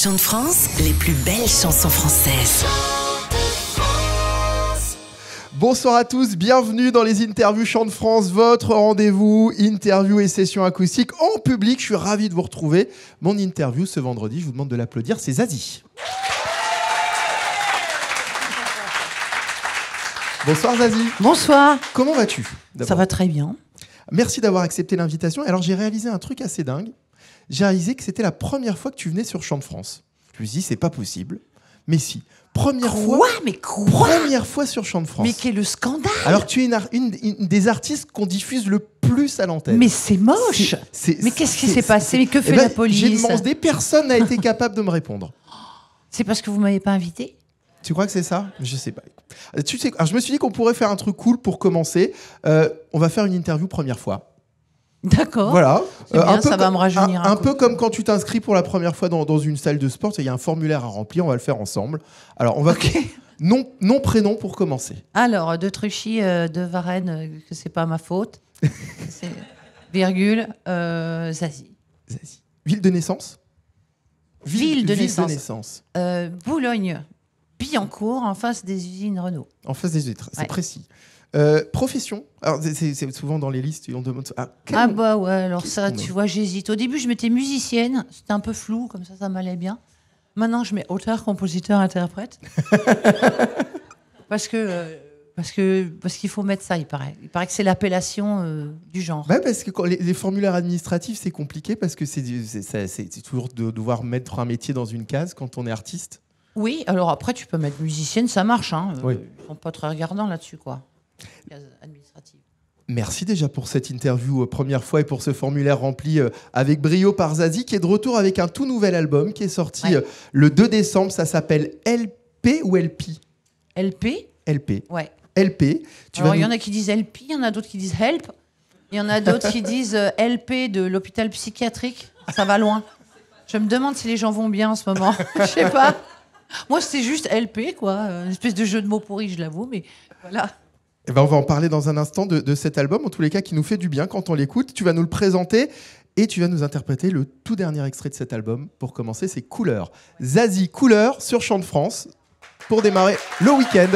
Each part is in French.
Chant de France, les plus belles chansons françaises. Bonsoir à tous, bienvenue dans les interviews Chant de France, votre rendez-vous, interview et session acoustique en public. Je suis ravi de vous retrouver. Mon interview ce vendredi, je vous demande de l'applaudir, c'est Zazie. Bonsoir Zazie. Bonsoir. Comment vas-tu Ça va très bien. Merci d'avoir accepté l'invitation. Alors j'ai réalisé un truc assez dingue j'ai réalisé que c'était la première fois que tu venais sur Champ de France. Je me suis dit, c'est pas possible. Mais si. Première fois. Mais Première fois sur Champ de France. Mais quel le scandale Alors tu es une, des artistes qu'on diffuse le plus à l'antenne. Mais c'est moche Mais qu'est-ce qui s'est passé Mais que eh fait ben, la police J'ai demandé, personne n'a été capable de me répondre. C'est parce que vous m'avez pas invité tu crois que c'est ça Je sais pas. Euh, je me suis dit qu'on pourrait faire un truc cool pour commencer. Euh, on va faire une interview première fois. D'accord. Voilà. Eh euh, ça va me rajeunir. Un, peu comme quand tu t'inscris pour la première fois dans, une salle de sport, il y a un formulaire à remplir, on va le faire ensemble. Alors, on va. Non, prénom pour commencer. Alors, de Truchy, euh, de Varennes, euh, que n'est pas ma faute. virgule, euh, Zazie. Ville de naissance Ville, de, naissance. Boulogne, Billancourt, en face des usines Renault. En face des usines, c'est précis. Euh, profession. Alors, c'est souvent dans les listes, on demande. Ah, ah bah ouais, alors ça, tu vois, j'hésite. Au début, je mettais musicienne. C'était un peu flou, comme ça, ça m'allait bien. Maintenant, je mets auteur, compositeur, interprète. parce que. Euh, parce que parce qu'il faut mettre ça, il paraît. Il paraît que c'est l'appellation euh, du genre. Bah, parce que les, formulaires administratifs, c'est compliqué parce que c'est toujours de devoir mettre un métier dans une case quand on est artiste. Oui, alors après, tu peux mettre musicienne, ça marche. Hein. Ils sont pas très regardants là-dessus, quoi. Merci déjà pour cette interview euh, première fois et pour ce formulaire rempli euh, avec brio par Zazie qui est de retour avec un tout nouvel album qui est sorti euh, le 2 décembre. Ça s'appelle LP ou LP LP LP. Ouais. LP. Tu il y en a qui disent LP, il y en a d'autres qui disent Help, il y en a d'autres qui disent LP de l'hôpital psychiatrique. Ça va loin. Je me demande si les gens vont bien en ce moment. Je sais pas. Moi, c'était juste LP, quoi. Une espèce de jeu de mots pourri, je l'avoue, mais voilà. Eh ben, on va en parler dans un instant de, cet album, en tous les cas qui nous fait du bien quand on l'écoute. Tu vas nous le présenter et tu vas nous interpréter le tout dernier extrait de cet album. Pour commencer, c'est Couleur. Zazie Couleur sur Chant de France pour démarrer le week-end.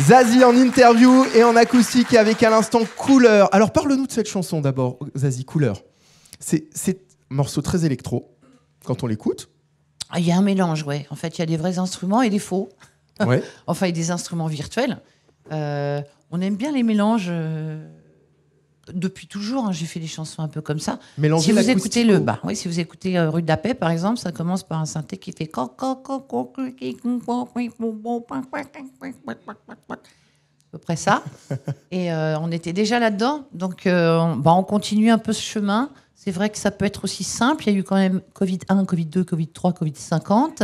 Zazie en interview et en acoustique avec à l'instant Couleur. Alors parle-nous de cette chanson d'abord, Zazie Couleur. C'est un morceau très électro quand on l'écoute. Ah, il y a un mélange, ouais. En fait, il y a des vrais instruments et des faux enfin, des instruments virtuels. on aime bien les mélanges. Depuis toujours, j'ai fait des chansons un peu comme ça. si vous écoutez le bas, oui, si vous écoutez de la Paix, par exemple, ça commence par un synthé qui fait à peu près ça. Et on était déjà là-dedans, donc on continue un peu ce chemin. C'est vrai que ça peut être aussi simple. Il y a eu quand même Covid 1, Covid 2, Covid 3, Covid 50.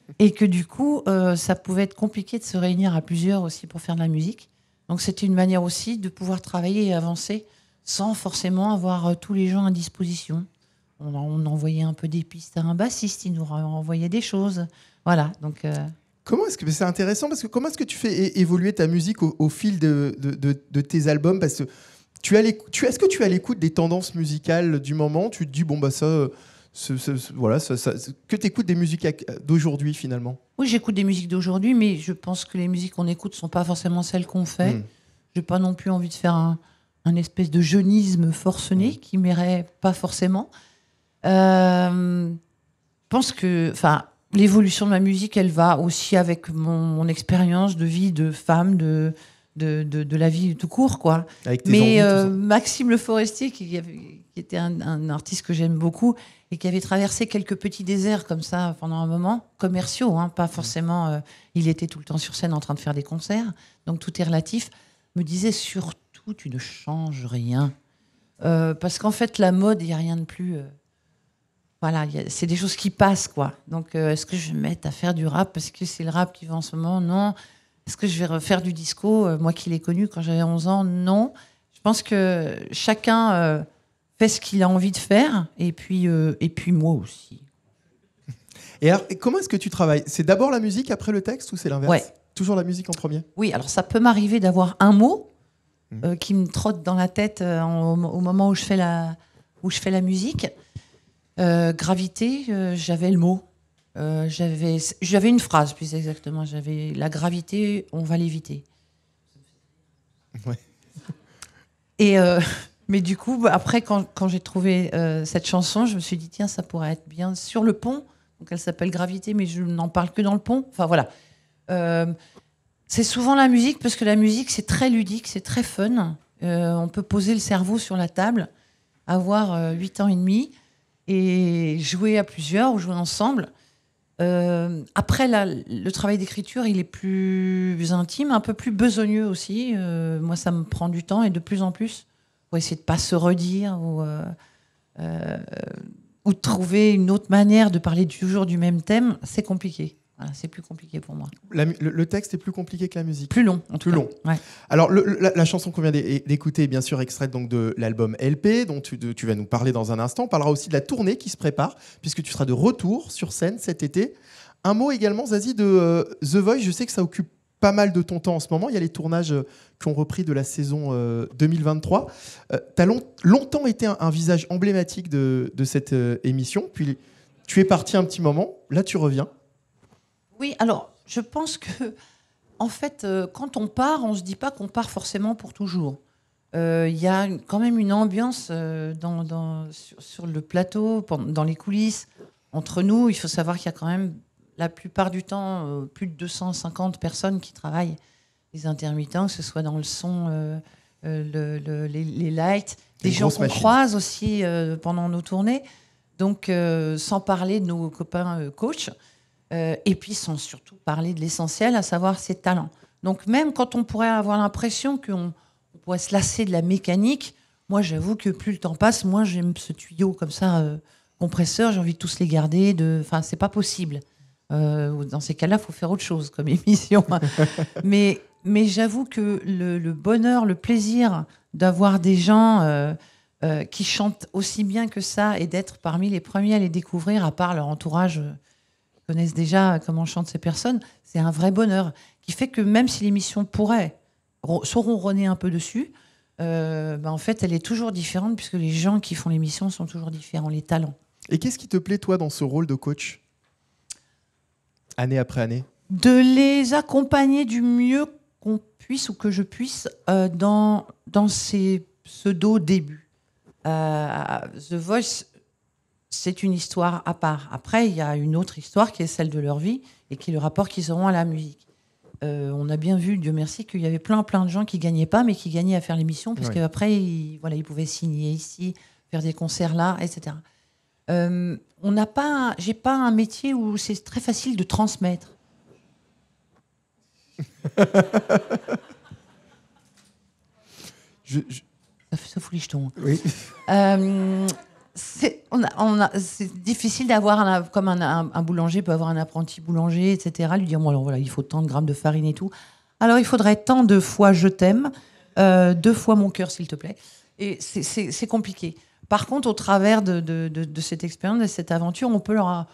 et que du coup, euh, ça pouvait être compliqué de se réunir à plusieurs aussi pour faire de la musique. Donc c'était une manière aussi de pouvoir travailler et avancer sans forcément avoir euh, tous les gens à disposition. On, envoyait un peu des pistes à un bassiste, il nous renvoyait des choses. Voilà, donc... Euh. Comment est-ce que c'est intéressant parce que comment est-ce que tu fais évoluer ta musique au, fil de, tes albums parce que tu as tu est-ce que tu as l'écoute des tendances musicales du moment tu te dis bon bah ça que tu des musiques d'aujourd'hui finalement Oui, j'écoute des musiques d'aujourd'hui, mais je pense que les musiques qu'on écoute ne sont pas forcément celles qu'on fait. Hmm. J'ai Je n'ai pas non plus envie de faire un, espèce de jeunisme forcené hmm. qui m'irait pas forcément. Euh, je pense que l'évolution de ma musique, elle va aussi avec mon, expérience de vie de femme, de, de, la vie tout court. Quoi. Mais euh, Maxime Le Forestier, qui, qui était un, artiste que j'aime beaucoup et qui avait traversé quelques petits déserts comme ça pendant un moment, commerciaux, hein, pas mmh. forcément. Euh, il était tout le temps sur scène en train de faire des concerts, donc tout est relatif. Me disait surtout, tu ne changes rien. Euh, parce qu'en fait, la mode, il n'y a rien de plus. Euh, voilà, c'est des choses qui passent, quoi. Donc, est-ce que je vais me à faire du rap parce que c'est le rap qui va en ce moment Non. Est-ce que je vais refaire du disco Moi qui l'ai connu quand j'avais 11 ans, non. Je pense que chacun fait ce qu'il a envie de faire, et puis, euh, et puis moi aussi. Et alors, comment est-ce que tu travailles C'est d'abord la musique, après le texte, ou c'est l'inverse Toujours la musique en premier Oui, alors ça peut m'arriver d'avoir un mot euh, mmh. qui me trotte dans la tête euh, au moment où je fais la, où je fais la musique. gravité, j'avais le mot. j'avais j'avais une phrase, plus exactement. J'avais la gravité, on va l'éviter. Ouais. Et mais du coup, bah, après, quand, j'ai trouvé euh, cette chanson, je me suis dit, tiens, ça pourrait être bien sur le pont. Donc elle s'appelle Gravité, mais je n'en parle que dans le pont. Enfin voilà. Euh, c'est souvent la musique, parce que la musique, c'est très ludique, c'est très fun. Euh, on peut poser le cerveau sur la table, avoir 8 ans et demi, et jouer à plusieurs ou jouer ensemble. après, le travail d'écriture, il est plus intime, un peu plus besogneux aussi. moi, ça me prend du temps et de plus en plus pour essayer de ne pas se redire ou, euh, euh, ou de trouver une autre manière de parler toujours du même thème, c'est compliqué. c'est plus compliqué pour moi. le, texte est plus compliqué que la musique. Plus long. plus long. Alors, la, chanson qu'on vient d'écouter est bien sûr extraite donc de l'album LP, dont tu, vas nous parler dans un instant. On parlera aussi de la tournée qui se prépare, puisque tu seras de retour sur scène cet été. Un mot également, Zazie, de euh, The Voice. Je sais que ça occupe pas mal de ton temps en ce moment. Il y a les tournages euh, qui ont repris de la saison 2023. tu as longtemps été un, visage emblématique de, cette euh, émission, puis tu es parti un petit moment, là tu reviens. Oui, alors je pense que, en fait, euh, quand on part, on ne se dit pas qu'on part forcément pour toujours. Il y a quand même une ambiance dans, sur, le plateau, dans les coulisses, entre nous. Il faut savoir qu'il y a quand même la plupart du temps, euh, plus de 250 personnes qui travaillent, les intermittents, que ce soit dans le son, euh, euh, les, lights, des gens qu'on croise aussi pendant nos tournées. Donc, sans parler de nos copains coachs. et puis, sans surtout parler de l'essentiel, à savoir ses talents. Donc même quand on pourrait avoir l'impression qu'on pourrait se lasser de la mécanique, moi j'avoue que plus le temps passe, moi j'aime ce tuyau comme ça, compresseur, j'ai envie de tous les garder. De... Enfin, c'est pas possible. Euh, dans ces cas-là, il faut faire autre chose comme émission. mais j'avoue que le, bonheur, le plaisir d'avoir des gens euh, euh, qui chantent aussi bien que ça et d'être parmi les premiers à les découvrir, à part leur entourage connaissent déjà comment chantent ces personnes, c'est un vrai bonheur qui fait que même si l'émission pourrait ronronner un peu dessus, bah, en fait, elle est toujours différente puisque les gens qui font l'émission sont toujours différents, les talents. Et qu'est-ce qui te plaît, toi, dans ce rôle de coach année après année De les accompagner du mieux qu'on puisse ou que je puisse euh, dans, dans ces pseudo-débuts. Euh, The Voice, c'est une histoire à part. Après, il y a une autre histoire qui est celle de leur vie et qui est le rapport qu'ils auront à la musique. Euh, on a bien vu, Dieu merci, qu'il y avait plein, plein de gens qui gagnaient pas, mais qui gagnaient à faire l'émission, parce qu'après, voilà, ils pouvaient signer ici, faire des concerts là, etc. Euh, on n'a pas, j'ai pas un métier où c'est très facile de transmettre. Ça fout les jetons. Hein. Euh, c'est difficile d'avoir, comme un, boulanger peut avoir un apprenti boulanger, etc., lui dire, moi alors voilà, il faut tant de grammes de farine et tout. Alors, il faudrait tant de fois je t'aime, euh, deux fois mon cœur, s'il te plaît. Et c'est compliqué. Par contre, au travers de, cette expérience, de cette aventure, on peut leur,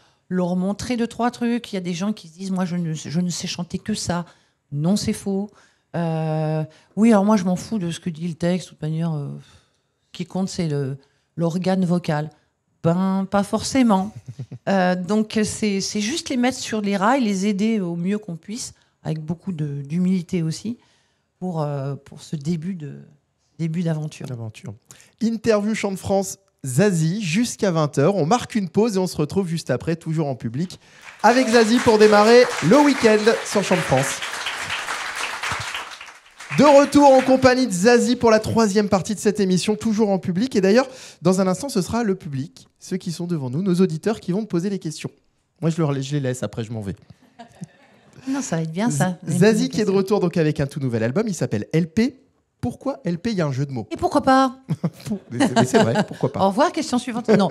montrer deux, trois trucs. Il y a des gens qui se disent, moi, je ne, sais chanter que ça. Non, c'est faux. Euh, oui, alors moi, je m'en fous de ce que dit le texte. De toute manière, euh, qui compte, c'est l'organe vocal. Ben, pas forcément. Euh, donc, c'est juste les mettre sur les rails, les aider au mieux qu'on puisse, avec beaucoup d'humilité aussi, pour ce début de, Début d'aventure. Interview Champ de France, Zazie, jusqu'à 20h. On marque une pause et on se retrouve juste après, toujours en public, avec Zazie pour démarrer le week-end sur Champ de France. De retour en compagnie de Zazie pour la troisième partie de cette émission, toujours en public. Et d'ailleurs, dans un instant, ce sera le public, ceux qui sont devant nous, nos auditeurs qui vont poser les questions. Moi, je, je les laisse, après je m'en vais. Non, ça va être bien ça. Zazie qui est de retour donc avec un tout nouvel album, il s'appelle LP pourquoi elle paye un jeu de mots. Et pourquoi pas c'est vrai, pourquoi pas Au revoir, question suivante. Non.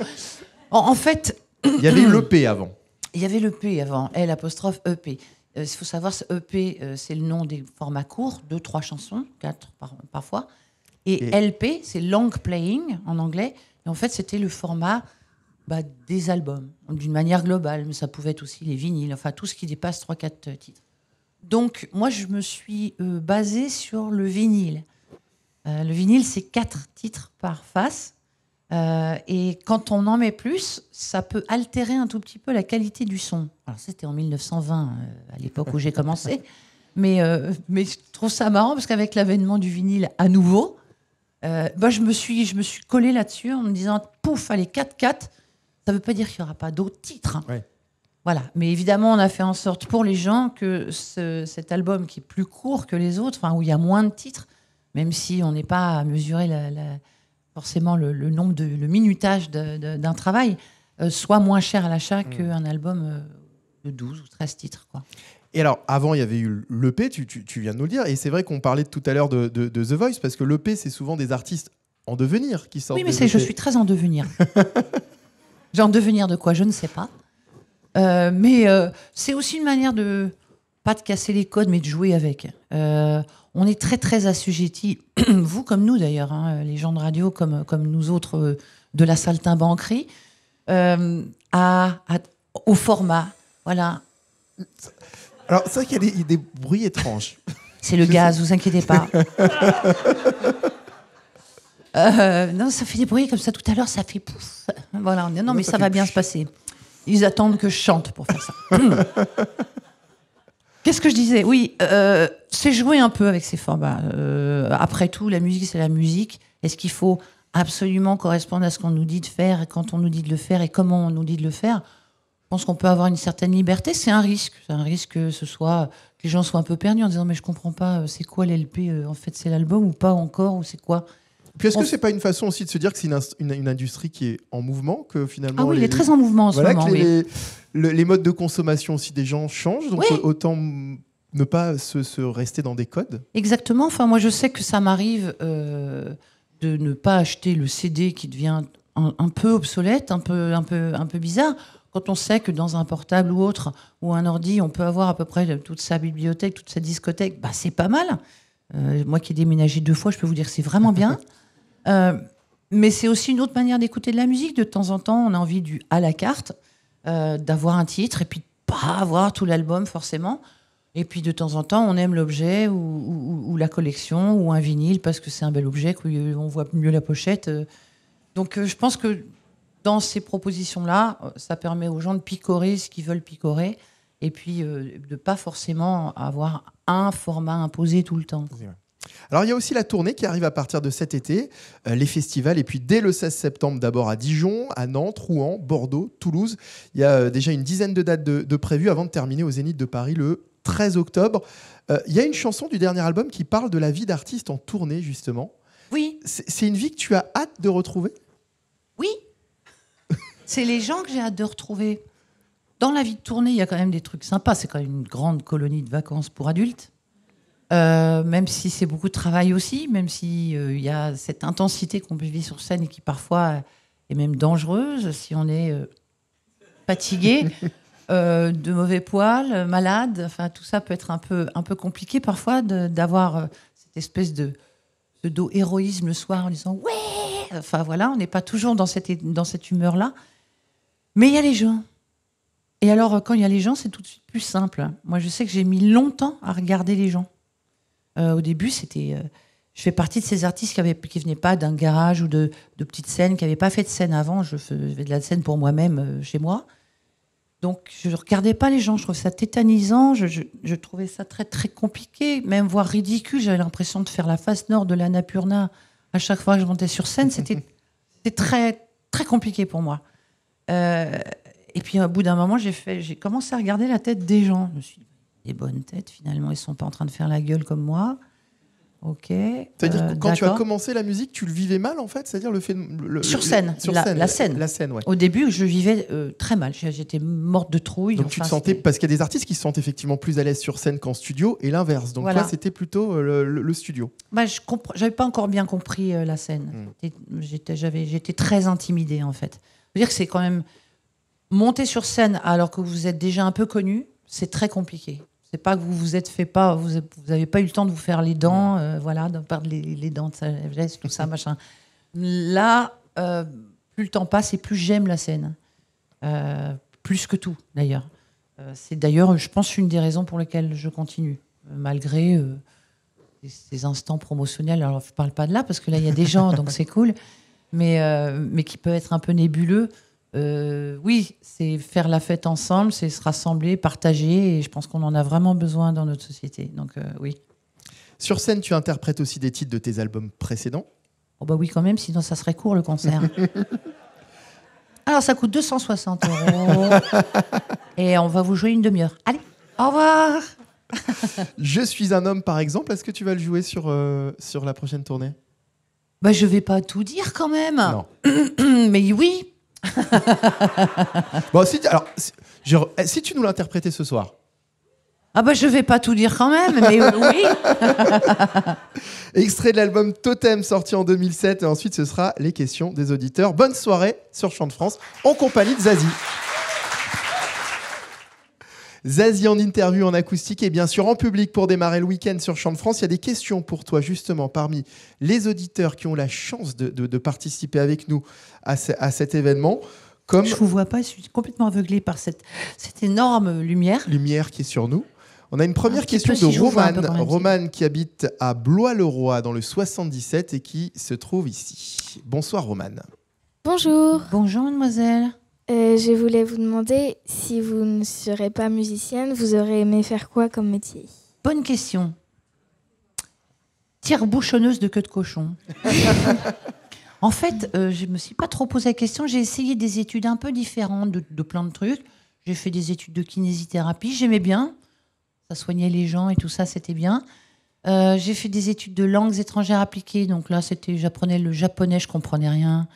En, fait. Il y avait le P avant. Il y avait le P avant, L apostrophe EP. Euh, il faut savoir, ce EP, euh, c'est le nom des formats courts, deux, trois chansons, quatre parfois. Et, LP, c'est long playing en anglais. Et en fait, c'était le format bah, des albums, d'une manière globale, mais ça pouvait être aussi les vinyles, enfin tout ce qui dépasse 3 quatre euh, titres. Donc, moi, je me suis basée sur le vinyle. Euh, le vinyle, c'est quatre titres par face. Euh, et quand on en met plus, ça peut altérer un tout petit peu la qualité du son. Alors, c'était en 1920, euh, à l'époque où j'ai commencé. Mais, mais je trouve ça marrant parce qu'avec l'avènement du vinyle à nouveau, bah, je, me suis, je me suis collé là-dessus en me disant pouf, allez, 4-4. Ça ne veut pas dire qu'il n'y aura pas d'autres titres. Voilà. Mais évidemment, on a fait en sorte pour les gens que cet album qui est plus court que les autres, où il y a moins de titres, même si on n'est pas à mesurer forcément le, nombre de, le minutage d'un travail, euh, soit moins cher à l'achat mm. qu'un album euh, de 12 ou 13 titres. Quoi. Et alors, avant, il y avait eu l'EP, tu, tu, viens de nous le dire, et c'est vrai qu'on parlait tout à l'heure de, The Voice, parce que l'EP, c'est souvent des artistes en devenir qui sortent. Oui, mais je suis très en devenir. genre en devenir de quoi, je ne sais pas. Euh, mais c'est aussi une manière de, pas de casser les codes, mais de jouer avec. Euh, on est très très assujettis, vous comme nous d'ailleurs, hein, les gens de radio comme, comme nous autres euh, de la salle euh, à, au format. Voilà. Alors c'est vrai qu'il y, a des bruits étranges. C'est le gaz, vous inquiétez pas. Euh, non, ça fait des bruits comme ça tout à l'heure, ça fait pouf. Voilà, non, mais ça, va bien se passer. Ils attendent que je chante pour faire ça. Qu'est-ce que je disais Oui, euh, c'est jouer un peu avec ces formats. Euh, après tout, la musique, c'est la musique. Est-ce qu'il faut absolument correspondre à ce qu'on nous dit de faire, et quand on nous dit de le faire, et comment on nous dit de le faire Je pense qu'on peut avoir une certaine liberté. C'est un risque. C'est un risque que ce soit que les gens soient un peu perdus en disant mais je comprends pas, euh, c'est quoi l'LP En fait, c'est l'album ou pas encore Ou c'est quoi puis est-ce que c'est pas une façon aussi de se dire que c'est une, industrie qui est en mouvement que finalement Ah oui, il est très en mouvement en voilà ce moment. Que les, modes de consommation aussi des gens changent, donc autant ne pas se, rester dans des codes. Exactement. Enfin, moi, je sais que ça m'arrive euh, de ne pas acheter le CD qui devient un, peu obsolète, un peu, un peu, un peu bizarre. Quand on sait que dans un portable ou autre ou un ordi, on peut avoir à peu près toute sa bibliothèque, toute sa discothèque, bah c'est pas mal. Euh, moi qui ai déménagé deux fois, je peux vous dire c'est vraiment bien. Euh, mais c'est aussi une autre manière d'écouter de la musique. De temps en temps, on a envie du à la carte, euh, d'avoir un titre et puis de pas avoir tout l'album forcément. Et puis de temps en temps, on aime l'objet ou, la collection ou un vinyle parce que c'est un bel objet, qu'on voit mieux la pochette. Donc euh, je pense que dans ces propositions-là, ça permet aux gens de picorer ce qu'ils veulent picorer et puis de de pas forcément avoir un format imposé tout le temps. Alors il y a aussi la tournée qui arrive à partir de cet été, euh, les festivals, et puis dès le 16 septembre d'abord à Dijon, à Nantes, Rouen, Bordeaux, Toulouse. Il y a euh, déjà une dizaine de dates de, prévues avant de terminer au Zénith de Paris le 13 octobre. Euh, il y a une chanson du dernier album qui parle de la vie d'artiste en tournée justement. Oui. C'est une vie que tu as hâte de retrouver Oui. C'est les gens que j'ai hâte de retrouver. Dans la vie de tournée, il y a quand même des trucs sympas. C'est quand même une grande colonie de vacances pour adultes. Euh, même si c'est beaucoup de travail aussi, même s'il euh, il y a cette intensité qu'on vit sur scène et qui parfois est même dangereuse si on est euh, fatigué, de mauvais poils, malade. Enfin, tout ça peut être un peu, un peu compliqué parfois d'avoir cette espèce de, de dos héroïsme le soir en disant Ouais Enfin voilà, on n'est pas toujours dans cette, dans cette humeur-là. Mais il y a les gens. Et alors, quand il y a les gens, c'est tout de suite plus simple. Moi, je sais que j'ai mis longtemps à regarder les gens. Euh, au début, c'était euh, je fais partie de ces artistes qui ne qui venaient pas d'un garage ou de, petites scènes, qui n'avaient pas fait de scène avant. Je faisais de la scène pour moi-même euh, chez moi. Donc je ne regardais pas les gens. Je trouvais ça tétanisant. Je, trouvais ça très très compliqué, même voire ridicule. J'avais l'impression de faire la face nord de l'Annapurna à chaque fois que je montais sur scène. C'était très très compliqué pour moi. et puis au bout d'un moment, j'ai commencé à regarder la tête des gens. Je suis des bonnes têtes finalement, ils sont pas en train de faire la gueule comme moi. Ok. C'est-à-dire euh, quand tu as commencé la musique, tu le vivais mal en fait C'est-à-dire le fait. sur scène, sur la, scène. La scène. La scène ouais. Au début, je vivais euh, très mal. J'étais morte de trouille. Donc tu te sentais. Parce qu'il y a des artistes qui se sentent effectivement plus à l'aise sur scène qu'en studio et l'inverse. Donc là, c'était plutôt euh, le, studio. Bah, je J'avais pas encore bien compris la scène. Hmm. j'avais, J'étais très intimidée en fait. dire que c'est quand même. Monter sur scène alors que vous êtes déjà un peu connu, c'est très compliqué. C'est pas que vous vous êtes fait pas, vous n'avez pas eu le temps de vous faire les dents, euh, voilà, de perdre les, dents de sagesse, tout ça, machin. Là, euh, plus le temps passe et plus j'aime la scène. Euh, plus que tout, d'ailleurs. c'est d'ailleurs, je pense, une des raisons pour lesquelles je continue, malgré ces instants promotionnels. Alors, je ne parle pas de là, parce que là, il y a des gens, donc c'est cool, mais, mais qui peut être un peu nébuleux. Euh, oui, c'est faire la fête ensemble, c'est se rassembler, partager, et je pense qu'on en a vraiment besoin dans notre société. Donc euh, oui. Sur scène, tu interprètes aussi des titres de tes albums précédents oh, bah oui, quand même, sinon ça serait court le concert. Alors ça coûte 260 euros, et on va vous jouer une demi-heure. Allez, au revoir. je suis un homme, par exemple. Est-ce que tu vas le jouer sur, euh, sur la prochaine tournée bah, je vais pas tout dire quand même. Non. Mais oui, bon, si, alors, eh, si, tu nous l'interprétais ce soir. Ah bah je vais pas tout dire quand même, mais oui. Extrait de l'album Totem sorti en 2007 et ensuite ce sera les questions des auditeurs. Bonne soirée sur champ de France en compagnie de Zazie. Zazie en interview en acoustique et bien sûr en public pour démarrer le week-end sur Champ de France. Il y a des questions pour toi justement parmi les auditeurs qui ont la chance de, participer avec nous à, cet événement. Comme... Je ne vous vois pas, je suis complètement aveuglé par cette, énorme lumière. Lumière qui est sur nous. On a une première question de Romane, qui habite à Blois-le-Roi dans le 77 et qui se trouve ici. Bonsoir Romane. Bonjour. Bonjour mademoiselle. Euh, je voulais vous demander si vous ne serez pas musicienne, vous aurez aimé faire quoi comme métier Bonne question. Tire bouchonneuse de queue de cochon. en fait, je euh, je me suis pas trop posé la question. J'ai essayé des études un peu différentes de, plein de trucs. J'ai fait des études de kinésithérapie. J'aimais bien. Ça soignait les gens et tout ça, c'était bien. Euh, j'ai fait des études de langues étrangères appliquées. Donc là, c'était, j'apprenais le japonais, je comprenais rien,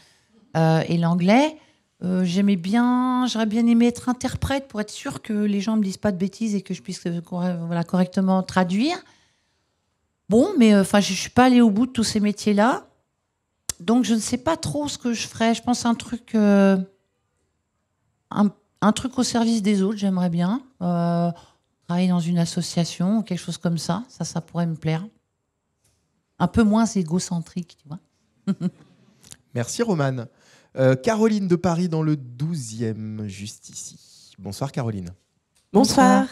et l'anglais. Euh, j'aimais bien, j'aurais bien aimé être interprète pour être sûr que les gens ne me disent pas de bêtises et que je puisse euh, voilà, correctement traduire. Bon, mais euh, enfin, je ne suis pas allée au bout de tous ces métiers-là. Donc, je ne sais pas trop ce que je ferais. Je pense un truc, un, truc au service des autres, j'aimerais bien. travailler dans une association, quelque chose comme ça, ça, ça pourrait me plaire. Un peu moins égocentrique, tu vois. Merci, Romane. Euh, Caroline de Paris dans le 12e, juste ici. Bonsoir Caroline. Bonsoir.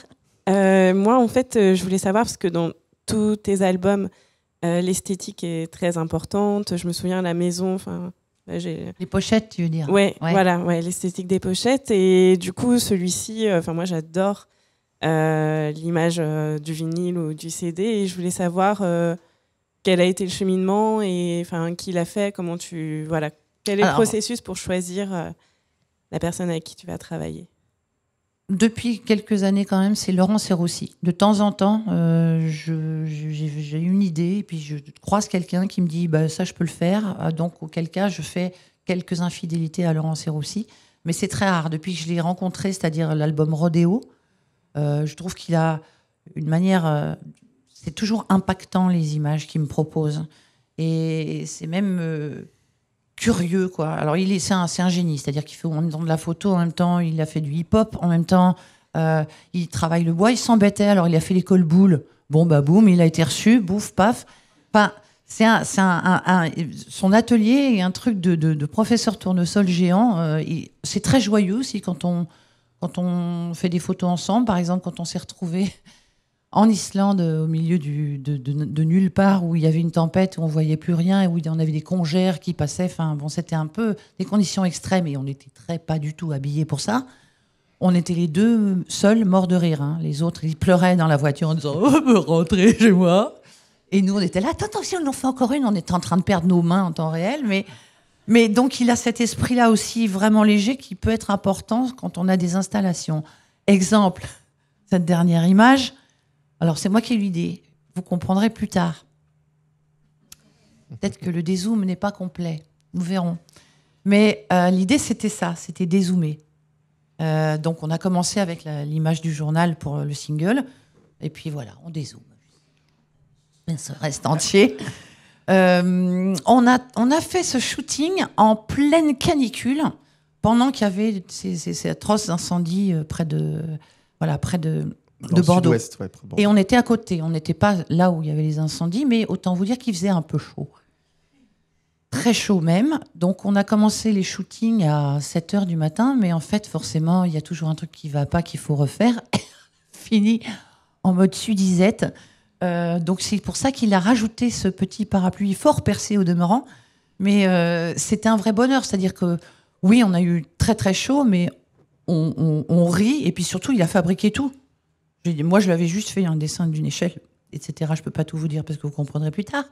Euh, moi, en fait, euh, je voulais savoir, parce que dans tous tes albums, l'esthétique est très importante. Je me souviens, La Maison, enfin... Les pochettes, tu veux dire ouais, voilà, l'esthétique des pochettes. Et du coup, celui-ci, enfin moi, j'adore l'image du vinyle ou du CD. Et je voulais savoir quel a été le cheminement et qui l'a fait, comment tu voilà quel est le processus pour choisir euh, la personne avec qui tu vas travailler depuis quelques années quand même, c'est Laurent Serroussi. De temps en temps, euh, j'ai une idée et puis je croise quelqu'un qui me dit bah, ça je peux le faire. Ah, donc auquel cas je fais quelques infidélités à Laurent Serroussi. Mais c'est très rare. Depuis que je l'ai rencontré, c'est-à-dire l'album Rodéo, euh, je trouve qu'il a une manière... c'est toujours impactant les images qu'il me propose. Et c'est même curieux, quoi. Alors, il est, c'est un, génie, c'est-à-dire qu'il fait en même temps de la photo, en même temps, il a fait du hip-hop, en même temps, euh, il travaille le bois, il s'embêtait, alors il a fait l'école boule. Bon, bah, boum, il a été reçu, bouf, paf. Enfin, c'est un, un, son atelier est un truc de, de, professeur tournesol géant. Euh, c'est très joyeux aussi quand on, quand on fait des photos ensemble, par exemple, quand on s'est retrouvés en Islande, au milieu de, nulle part, où il y avait une tempête, où on voyait plus rien, et où on avait des congères qui passaient. Enfin, bon, c'était un peu des conditions extrêmes, et on n'était très pas du tout habillés pour ça. On était les deux seuls morts de rire. Hein. Les autres, ils pleuraient dans la voiture en disant oh, peut rentrer chez moi. Et nous, on était là, attention, si on en fait encore une, on est en train de perdre nos mains en temps réel. Mais, mais donc, il a cet esprit-là aussi vraiment léger qui peut être important quand on a des installations. Exemple, cette dernière image alors c'est moi qui ai l'idée. Vous comprendrez plus tard. Peut-être que le dézoom n'est pas complet. Nous verrons. Mais euh, l'idée, c'était ça, c'était dézoomer. Euh, donc on a commencé avec l'image du journal pour le single. Et puis voilà, on dézoome. Ça reste entier. Euh, on, a, on a fait ce shooting en pleine canicule pendant qu'il y avait ces, ces atroces incendies près de, voilà, près de, de Bordeaux. Et on était à côté. On n'était pas là où il y avait les incendies, mais autant vous dire qu'il faisait un peu chaud. Très chaud même. Donc on a commencé les shootings à 7 h du matin, mais en fait, forcément, il y a toujours un truc qui va pas, qu'il faut refaire. Fini en mode sudisette. Euh, donc c'est pour ça qu'il a rajouté ce petit parapluie fort percé au demeurant. Mais euh, c'était un vrai bonheur. C'est-à-dire que oui, on a eu très très chaud, mais on rit. Et puis surtout, il a fabriqué tout. Moi, je l'avais juste fait un dessin d'une échelle, etc. Je peux pas tout vous dire parce que vous comprendrez plus tard.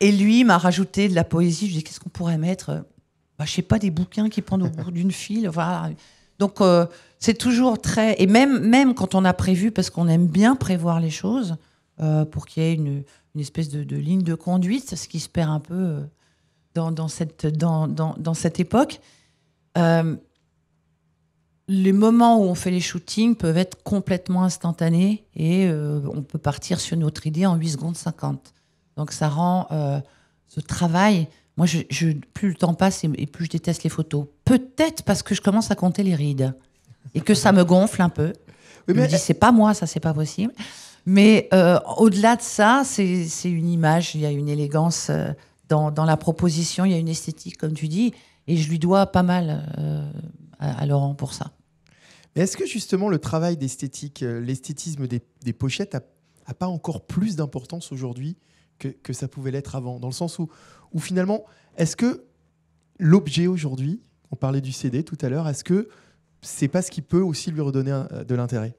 Et lui m'a rajouté de la poésie. Je dis qu'est-ce qu'on pourrait mettre bah, Je sais pas, des bouquins qui pendent au bout d'une file. Voilà. Donc euh, c'est toujours très et même même quand on a prévu parce qu'on aime bien prévoir les choses euh, pour qu'il y ait une, une espèce de, de, ligne de conduite, ce qui se perd un peu euh, dans, dans cette dans, dans, dans cette époque les moments où on fait les shootings peuvent être complètement instantanés et euh, on peut partir sur notre idée en 8 secondes 50. Donc ça rend euh, ce travail. Moi, plus le temps passe et, plus je déteste les photos. Peut-être parce que je commence à compter les rides et que ça me gonfle un peu. Je me dis, c'est pas moi, ça, c'est pas possible. Mais euh, au-delà de ça, c'est une image, il y a une élégance dans, la proposition, il y a une esthétique, comme tu dis, et je lui dois pas mal à Laurent pour ça est-ce que justement le travail d'esthétique, euh, l'esthétisme des, pochettes a, pas encore plus d'importance aujourd'hui que, ça pouvait l'être avant Dans le sens où, finalement, est-ce que l'objet aujourd'hui, on parlait du CD tout à l'heure, est-ce que c'est pas ce qui peut aussi lui redonner euh, de l'intérêt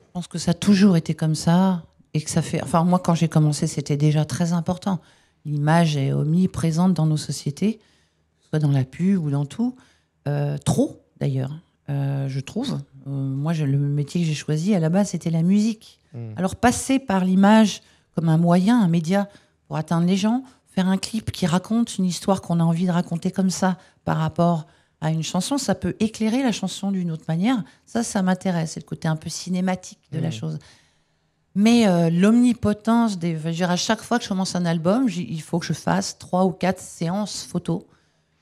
Je pense que ça a toujours été comme ça et que ça fait. Enfin, moi, quand j'ai commencé, c'était déjà très important. L'image est omniprésente dans nos sociétés, soit dans la pub ou dans tout. Euh, trop, d'ailleurs. Euh, je trouve. Euh, moi, le métier que j'ai choisi à la base, c'était la musique. Hmm. Alors, passer par l'image comme un moyen, un média pour atteindre les gens, faire un clip qui raconte une histoire qu'on a envie de raconter comme ça par rapport à une chanson, ça peut éclairer la chanson d'une autre manière. Ça, ça m'intéresse. C'est le côté un peu cinématique de la hmm. chose. Mais euh, l'omnipotence des. à chaque fois que je commence un album, il faut que je fasse trois ou quatre séances photos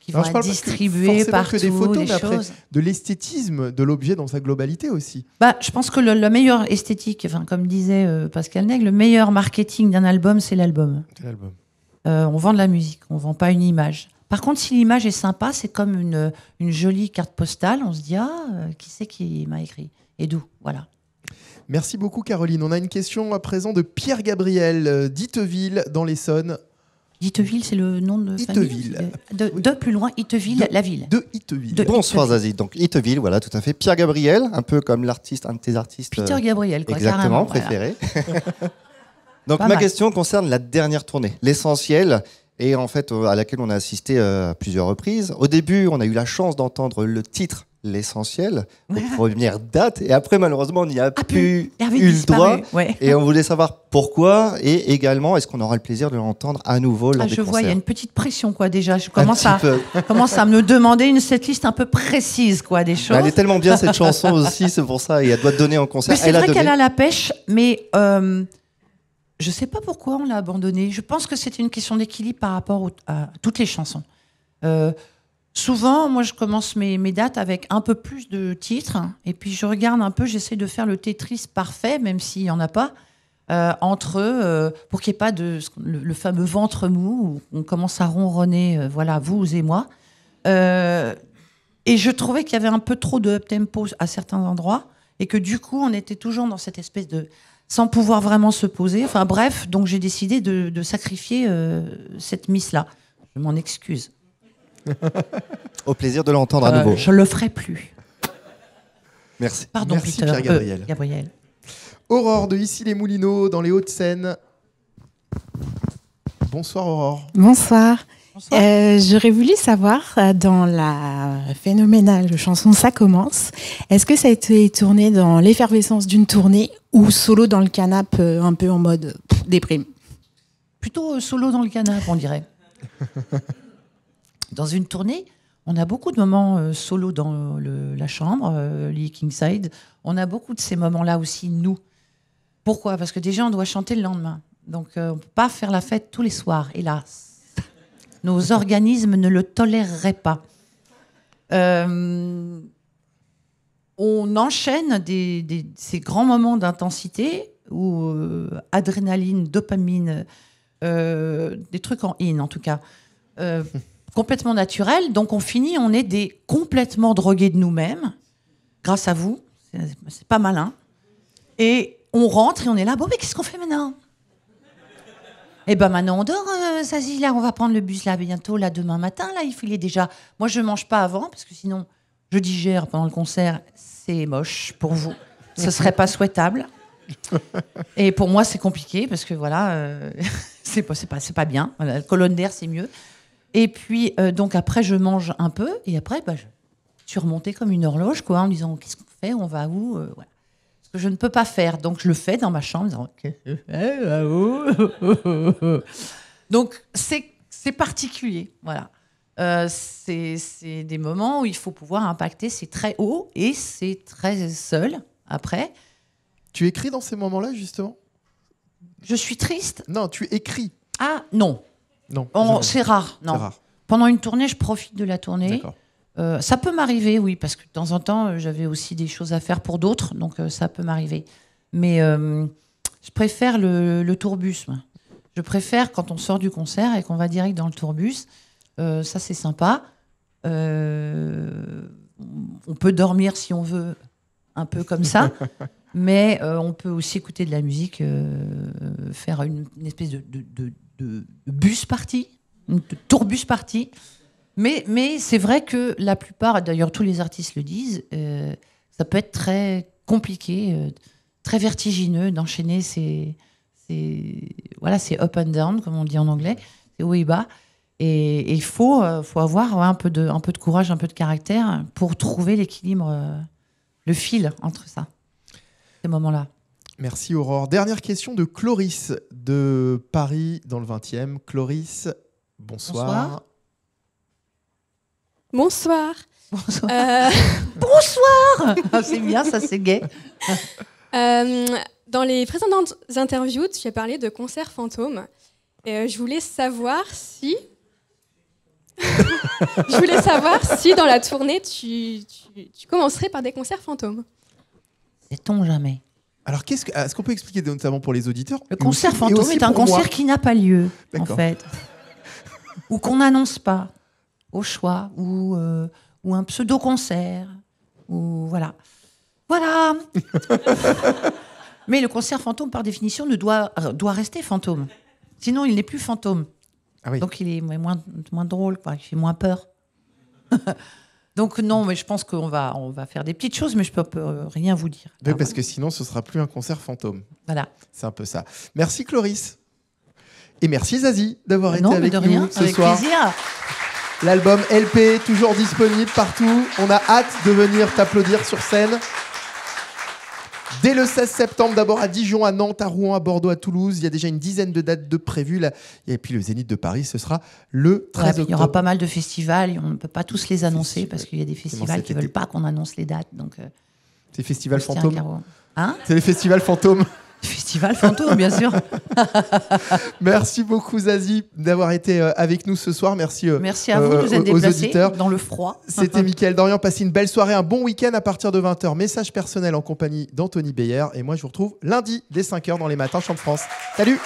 qui vont être distribués partout, que des photos, de l'esthétisme de l'objet dans sa globalité aussi. Bah, je pense que le, meilleur esthétique, enfin, comme disait euh, Pascal Nègre, le meilleur marketing d'un album, c'est l'album. Euh, on vend de la musique, on vend pas une image. Par contre, si l'image est sympa, c'est comme une, une, jolie carte postale. On se dit ah, euh, qui c'est qui m'a écrit et d'où, voilà. Merci beaucoup Caroline. On a une question à présent de Pierre Gabriel Diteville dans l'Essonne. Iteville, c'est le nom de Iteville. famille euh, de, plus loin, Iteville, la ville. De de Bonsoir Zazie. Donc Iteville, voilà, tout à fait. Pierre Gabriel, un peu comme l'artiste, un de tes artistes. Peter euh, Gabriel, quoi, Exactement, préféré. Donc ma question concerne la dernière tournée. L'essentiel, et en fait euh, à laquelle on a assisté euh, à plusieurs reprises. Au début, on a eu la chance d'entendre le titre l'essentiel aux premières dates et après malheureusement on n'y a, ah, plus eu le droit et on voulait savoir pourquoi et également est-ce qu'on aura le plaisir de l'entendre à nouveau lors ah, je vois il y a une petite pression quoi déjà je commence à commence à me demander une liste un peu précise quoi des choses elle est tellement bien cette chanson aussi c'est pour ça et elle doit te donner en concert c'est vrai qu'elle a la pêche mais euh, je ne sais pas pourquoi on l'a abandonné. Je pense que c'était une question d'équilibre par rapport à toutes les chansons. Euh, souvent, moi, je commence mes, mes, dates avec un peu plus de titres, et puis je regarde un peu, j'essaie de faire le Tetris parfait, même s'il n'y en a pas, euh, entre eux, pour qu'il n'y ait pas de, le, fameux ventre mou, où on commence à ronronner, euh, voilà, vous et moi. et je trouvais qu'il y avait un peu trop de up-tempo à certains endroits, et que du coup, on était toujours dans cette espèce de sans pouvoir vraiment se poser. Enfin bref, donc j'ai décidé de, sacrifier euh, cette miss-là. Je m'en excuse. Au plaisir de l'entendre à euh, nouveau. Je ne le ferai plus. Merci. Pardon, Merci Pierre euh, Gabriel. Aurore de Ici les Moulineaux dans les Hauts-de-Seine. Bonsoir Aurore. Bonsoir. Euh, j'aurais voulu savoir, euh, dans la phénoménale chanson Ça commence, est-ce que ça a été tourné dans l'effervescence d'une tournée ou solo dans le canapé, euh, un peu en mode déprime Plutôt solo dans le canapé, on dirait. dans une tournée, on a beaucoup de moments solo dans la chambre, le Kingside. On a beaucoup de ces moments-là aussi, nous. Pourquoi Parce que déjà, on doit chanter le lendemain. Donc, on ne peut pas faire la fête tous les soirs, hélas nos organismes ne le toléreraient pas. Euh, on enchaîne ces grands moments d'intensité où euh, adrénaline, dopamine, euh, des trucs en in en tout cas, complètement naturels. Donc on finit, on est des complètement drogués de nous-mêmes, grâce à vous, c'est pas malin. Et on rentre et on est là, bon mais qu'est-ce qu'on fait maintenant eh ben maintenant on dort, ça euh, là, on va prendre le bus là bientôt, là demain matin, là il filait déjà. Moi je mange pas avant parce que sinon je digère pendant le concert, c'est moche pour vous, ce serait pas souhaitable. Et pour moi c'est compliqué parce que voilà, euh, c'est pas, c'est pas bien. la colonne d'air c'est mieux. Et puis euh, donc après je mange un peu et après bah, je suis remontée comme une horloge quoi, en disant qu'est-ce qu'on fait, on va où, que je ne peux pas faire. Donc je le fais dans ma chambre eh, Donc c'est particulier, voilà. Euh, c'est des moments où il faut pouvoir impacter, c'est très haut et c'est très seul après. Tu écris dans ces moments-là justement Je suis triste Non, tu écris. Ah non. Non. C'est rare, non. Rare. Pendant une tournée, je profite de la tournée. D'accord euh, ça peut m'arriver, oui, parce que de temps en temps, euh, j'avais aussi des choses à faire pour d'autres, donc euh, ça peut m'arriver. Mais je préfère le, tourbus. Moi. Je préfère quand on sort du concert et qu'on va direct dans le tourbus. ça, c'est sympa. on peut dormir si on veut, un peu comme ça. mais on peut aussi écouter de la musique, faire une, espèce de, bus party, tourbus party. Mais, c'est vrai que la plupart, d'ailleurs tous les artistes le disent, euh, ça peut être très compliqué, euh, très vertigineux d'enchaîner ces, voilà, c'est up and down, comme on dit en anglais, c'est haut et bas. Et il faut, euh, faut avoir un, peu de, un peu de courage, un peu de caractère pour trouver l'équilibre, le fil entre ça, ces moments-là. Merci Aurore. Dernière question de Cloris de Paris dans le 20e. Cloris, bonsoir. bonsoir. Bonsoir. Bonsoir. Euh, ah, c'est bien, ça c'est gay. Euh, dans les précédentes interviews, tu as parlé de concerts fantômes. Euh, je voulais savoir si. je voulais savoir si dans la tournée, tu, commencerais par des concerts fantômes. c'est on jamais alors, qu'est-ce ah, qu'on peut expliquer notamment pour les auditeurs Le concert fantôme est un concert qui n'a pas lieu, en fait, ou qu'on n'annonce pas au choix ou, euh, ou un pseudo-concert. Ou voilà. Voilà Mais le concert fantôme, par définition, ne doit, euh, doit rester fantôme. Sinon, il n'est plus fantôme. Ah Donc, il est moins, moins drôle, quoi. il fait moins peur. Donc non, mais je pense qu'on va, on va faire des petites choses, mais je peux euh, rien vous dire. Ah, parce que sinon, ce sera plus un concert fantôme. Voilà. C'est un peu ça. Merci Cloris. Et merci Zazie d'avoir été avec de rien, nous ce Plaisir. L'album LP, toujours disponible partout. On a hâte de venir t'applaudir sur scène. Dès le 16 septembre, d'abord à Dijon, à Nantes, à Rouen, à Bordeaux, à Toulouse. Il y a déjà une dizaine de dates de prévues. Là. Et puis le Zénith de Paris, ce sera le 13 octobre. Il y aura pas mal de festivals. et On ne peut pas tous les annoncer parce qu'il y a des festivals qui ne veulent pas qu'on annonce les dates. Donc, euh, hein C'est les festivals fantômes. C'est les festivals fantômes. Festival fantôme, bien sûr. Merci beaucoup, Zazie, d'avoir été euh, avec nous ce soir. Merci, euh, Merci à vous euh, auditeurs. dans le froid. C'était Mickaël Dorian. Passez une belle soirée, un bon week-end à partir de 20h. Message personnel en compagnie d'Anthony Beyer. Et moi, je vous retrouve lundi dès 5h dans les matins Champ de France. Salut!